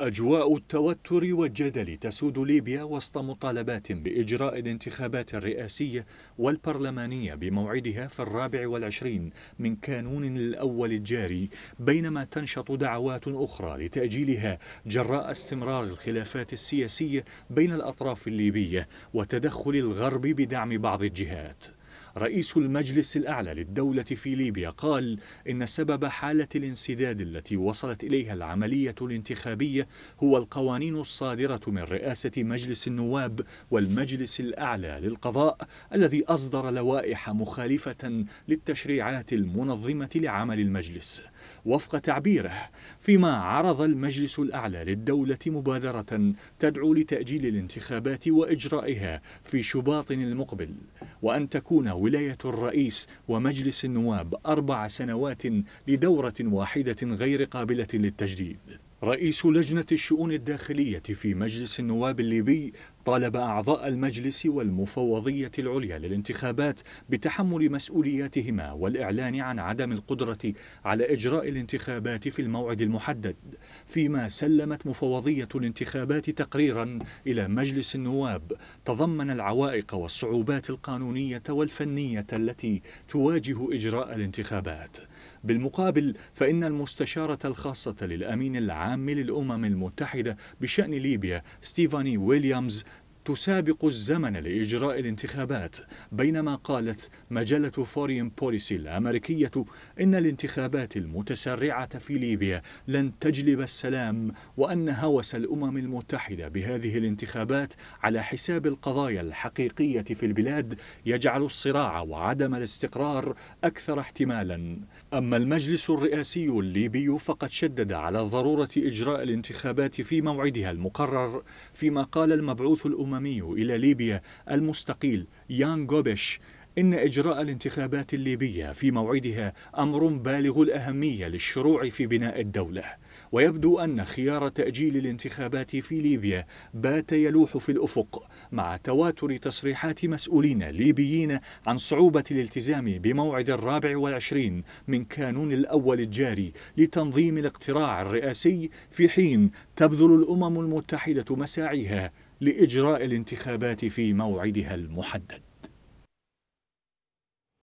أجواء التوتر والجدل تسود ليبيا وسط مطالبات بإجراء الانتخابات الرئاسية والبرلمانية بموعدها في الرابع والعشرين من كانون الأول الجاري بينما تنشط دعوات أخرى لتأجيلها جراء استمرار الخلافات السياسية بين الأطراف الليبية وتدخل الغرب بدعم بعض الجهات رئيس المجلس الأعلى للدولة في ليبيا قال إن سبب حالة الانسداد التي وصلت إليها العملية الانتخابية هو القوانين الصادرة من رئاسة مجلس النواب والمجلس الأعلى للقضاء الذي أصدر لوائح مخالفة للتشريعات المنظمة لعمل المجلس وفق تعبيره فيما عرض المجلس الأعلى للدولة مبادرة تدعو لتأجيل الانتخابات وإجرائها في شباط المقبل وأن تكون تكون ولاية الرئيس ومجلس النواب أربع سنوات لدورة واحدة غير قابلة للتجديد رئيس لجنة الشؤون الداخلية في مجلس النواب الليبي طالب أعضاء المجلس والمفوضية العليا للانتخابات بتحمل مسؤولياتهما والإعلان عن عدم القدرة على إجراء الانتخابات في الموعد المحدد فيما سلمت مفوضية الانتخابات تقريرا إلى مجلس النواب تضمن العوائق والصعوبات القانونية والفنية التي تواجه إجراء الانتخابات بالمقابل فإن المستشارة الخاصة للأمين العام العام للأمم المتحدة بشأن ليبيا ستيفاني ويليامز تسابق الزمن لإجراء الانتخابات بينما قالت مجلة فورين بوليسي الأمريكية إن الانتخابات المتسرعة في ليبيا لن تجلب السلام وأن هوس الأمم المتحدة بهذه الانتخابات على حساب القضايا الحقيقية في البلاد يجعل الصراع وعدم الاستقرار أكثر احتمالا أما المجلس الرئاسي الليبي فقد شدد على ضرورة إجراء الانتخابات في موعدها المقرر فيما قال المبعوث الأمم الأممي إلى ليبيا المستقيل يان غوبيش إن إجراء الانتخابات الليبية في موعدها أمر بالغ الأهمية للشروع في بناء الدولة ويبدو أن خيار تأجيل الانتخابات في ليبيا بات يلوح في الأفق مع تواتر تصريحات مسؤولين ليبيين عن صعوبة الالتزام بموعد الرابع والعشرين من كانون الأول الجاري لتنظيم الاقتراع الرئاسي في حين تبذل الأمم المتحدة مساعيها لإجراء الانتخابات في موعدها المحدد